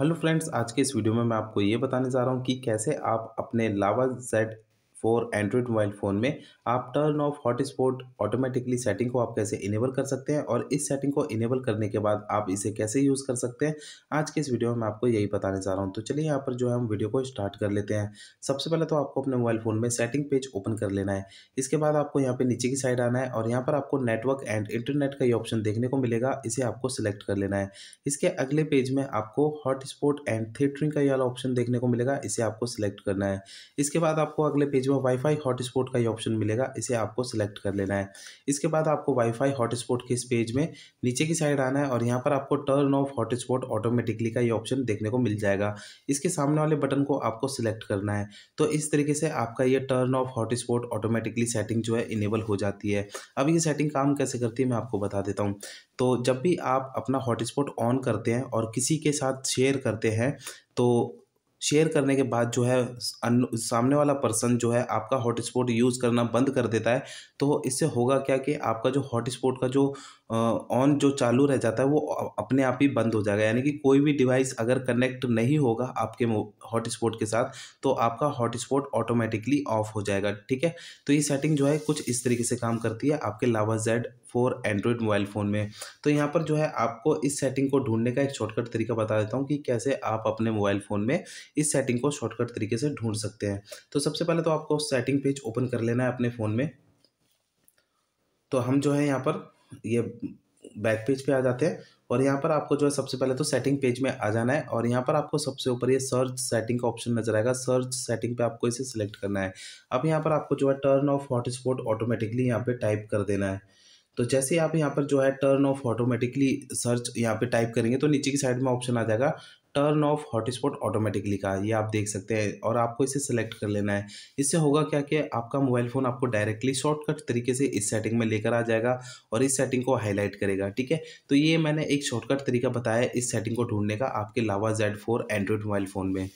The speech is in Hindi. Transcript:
हेलो फ्रेंड्स आज के इस वीडियो में मैं आपको ये बताने जा रहा हूँ कि कैसे आप अपने Lava Z four Android mobile phone में आप turn off hotspot automatically setting को आप कैसे इनेबल कर सकते हैं और इस सेटिंग को इनेबल करने के बाद आप इसे कैसे यूज़ कर सकते हैं आज के इस वीडियो में आपको यही बताने जा रहा हूँ तो चलिए यहाँ पर जो है हम वीडियो को स्टार्ट कर लेते हैं सबसे पहले तो आपको अपने मोबाइल फ़ोन में सेटिंग पेज ओपन कर लेना है इसके बाद आपको यहाँ पर नीचे की साइड आना है और यहाँ पर आपको नेटवर्क एंड इंटरनेट का ये ऑप्शन देखने को मिलेगा इसे आपको सिलेक्ट कर लेना है इसके अगले पेज में आपको हॉटस्पॉट एंड थिएटरिंग का ये वाला ऑप्शन देखने को मिलेगा इसे आपको सिलेक्ट करना है इसके बाद आपको अगले पेज जो वाईफाई हॉटस्पॉट का ये ऑप्शन मिलेगा इसे आपको सिलेक्ट कर लेना है इसके बाद आपको वाईफाई हॉटस्पॉट के इस पेज में नीचे की साइड आना है और यहाँ पर आपको टर्न ऑफ हॉटस्पॉट ऑटोमेटिकली का ये ऑप्शन देखने को मिल जाएगा इसके सामने वाले बटन को आपको सिलेक्ट करना है तो इस तरीके से आपका ये turn off hotspot automatically setting जो है इनेबल हो जाती है अब ये सेटिंग काम कैसे करती है मैं आपको बता देता हूँ तो जब भी आप अपना हॉटस्पॉट ऑन करते हैं और किसी के साथ शेयर करते हैं तो शेयर करने के बाद जो है सामने वाला पर्सन जो है आपका हॉटस्पॉट यूज़ करना बंद कर देता है तो इससे होगा क्या कि आपका जो हॉटस्पॉट का जो ऑन जो चालू रह जाता है वो अपने आप ही बंद हो जाएगा यानी कि कोई भी डिवाइस अगर कनेक्ट नहीं होगा आपके हॉटस्पॉट के साथ तो आपका हॉटस्पॉट ऑटोमेटिकली ऑफ हो जाएगा ठीक है तो ये सेटिंग जो है कुछ इस तरीके से काम करती है आपके लावा Z four Android mobile phone में तो यहाँ पर जो है आपको इस सेटिंग को ढूंढने का एक शॉर्टकट तरीका बता देता हूँ कि कैसे आप अपने मोबाइल फ़ोन में इस सेटिंग को शॉर्टकट तरीके से ढूंढ सकते हैं तो सबसे पहले तो आपको सेटिंग पेज ओपन कर लेना है अपने फ़ोन में तो हम जो है यहाँ पर ये बैक पेज पे आ जाते हैं और यहाँ पर आपको जो है सबसे पहले तो सेटिंग पेज में आ जाना है और यहाँ पर आपको सबसे ऊपर ये सर्च सेटिंग का ऑप्शन नजर आएगा सर्च सेटिंग पे आपको इसे सिलेक्ट करना है अब यहाँ पर आपको जो है टर्न ऑफ हॉटस्पॉट ऑटोमेटिकली यहाँ पे टाइप कर देना है तो जैसे आप यहाँ पर जो है टर्न ऑफ ऑटोमेटिकली सर्च यहाँ पे टाइप करेंगे तो नीचे की साइड में ऑप्शन आ जाएगा टर्न ऑफ हॉटस्पॉट ऑटोमेटिकली का ये आप देख सकते हैं और आपको इसे सेलेक्ट कर लेना है इससे होगा क्या कि आपका मोबाइल फ़ोन आपको डायरेक्टली शॉर्टकट तरीके से इस सेटिंग में लेकर आ जाएगा और इस सेटिंग को हाईलाइट करेगा ठीक है तो ये मैंने एक शॉर्टकट तरीका बताया इस सेटिंग को ढूंढने का आपके लावा Z four Android mobile phone में